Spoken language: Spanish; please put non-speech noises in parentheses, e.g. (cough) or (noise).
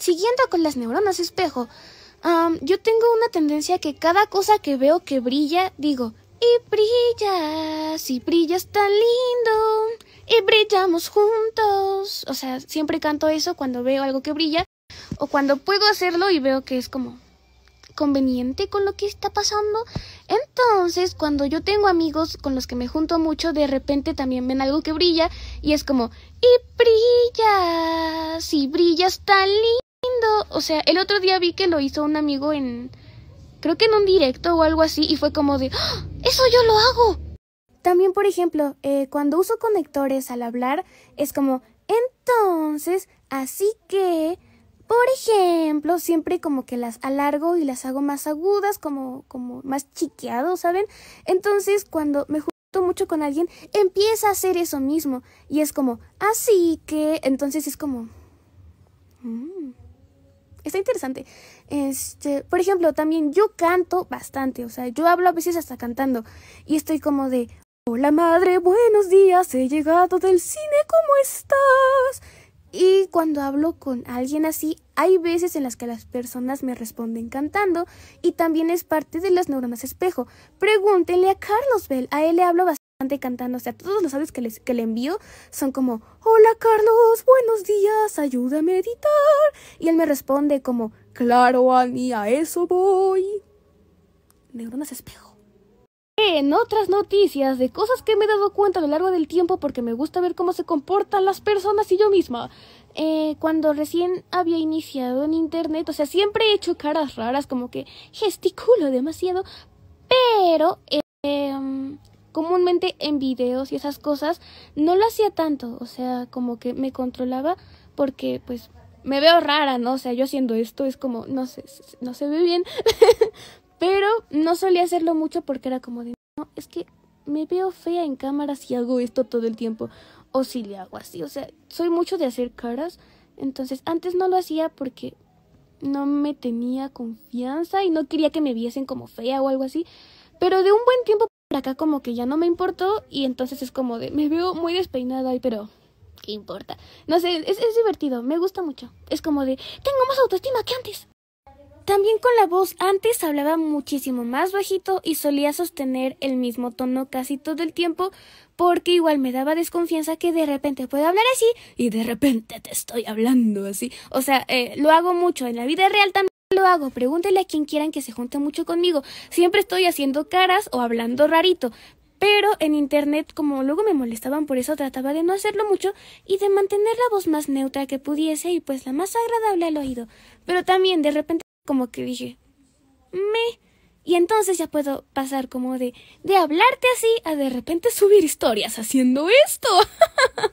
Siguiendo con las neuronas espejo, yo tengo una tendencia que cada cosa que veo que brilla, digo, y brillas, y brillas tan lindo, y brillamos juntos. O sea, siempre canto eso cuando veo algo que brilla, o cuando puedo hacerlo y veo que es como conveniente con lo que está pasando. Entonces, cuando yo tengo amigos con los que me junto mucho, de repente también ven algo que brilla y es como, y brilla y brilla tan lindo lindo. O sea, el otro día vi que lo hizo un amigo en, creo que en un directo o algo así, y fue como de, ¡Ah! eso yo lo hago. También, por ejemplo, eh, cuando uso conectores al hablar, es como, entonces, así que, por ejemplo, siempre como que las alargo y las hago más agudas, como, como más chiqueado, ¿saben? Entonces, cuando me junto mucho con alguien, empieza a hacer eso mismo. Y es como, así que, entonces es como, está interesante. Este, por ejemplo, también yo canto bastante, o sea, yo hablo a veces hasta cantando y estoy como de, hola madre, buenos días, he llegado del cine, ¿cómo estás? Y cuando hablo con alguien así, hay veces en las que las personas me responden cantando y también es parte de las neuronas espejo. Pregúntenle a Carlos Bell, a él le hablo cantando, o sea, todos los audios que, que le envío son como, hola Carlos, buenos días, ayúdame a editar. Y él me responde como, claro, Ani, a eso voy. Neuronas espejo. En otras noticias de cosas que me he dado cuenta a lo largo del tiempo porque me gusta ver cómo se comportan las personas y yo misma. Eh, cuando recién había iniciado en internet, o sea, siempre he hecho caras raras, como que gesticulo demasiado, pero... Eh, comúnmente en videos y esas cosas, no lo hacía tanto, o sea, como que me controlaba porque pues me veo rara, ¿no? O sea, yo haciendo esto es como, no sé, no se ve bien, (laughs) pero no solía hacerlo mucho porque era como de, no, es que me veo fea en cámara si hago esto todo el tiempo o si le hago así, o sea, soy mucho de hacer caras, entonces antes no lo hacía porque no me tenía confianza y no quería que me viesen como fea o algo así. Pero de un buen tiempo acá como que ya no me importó y entonces es como de, me veo muy despeinado ahí, pero ¿qué importa? No sé, es, divertido, me gusta mucho. Es como de, tengo más autoestima que antes. También con la voz antes hablaba muchísimo más bajito y solía sostener el mismo tono casi todo el tiempo porque igual me daba desconfianza que de repente puedo hablar así y de repente te estoy hablando así. O sea, eh, lo hago mucho en la vida real también lo hago, pregúntele a quien quieran que se junte mucho conmigo. Siempre estoy haciendo caras o hablando rarito. Pero en internet, como luego me molestaban por eso, trataba de no hacerlo mucho y de mantener la voz más neutra que pudiese y pues la más agradable al oído. Pero también de repente como que dije, me. Y entonces ya puedo pasar como de, de hablarte así a de repente subir historias haciendo esto. (laughs)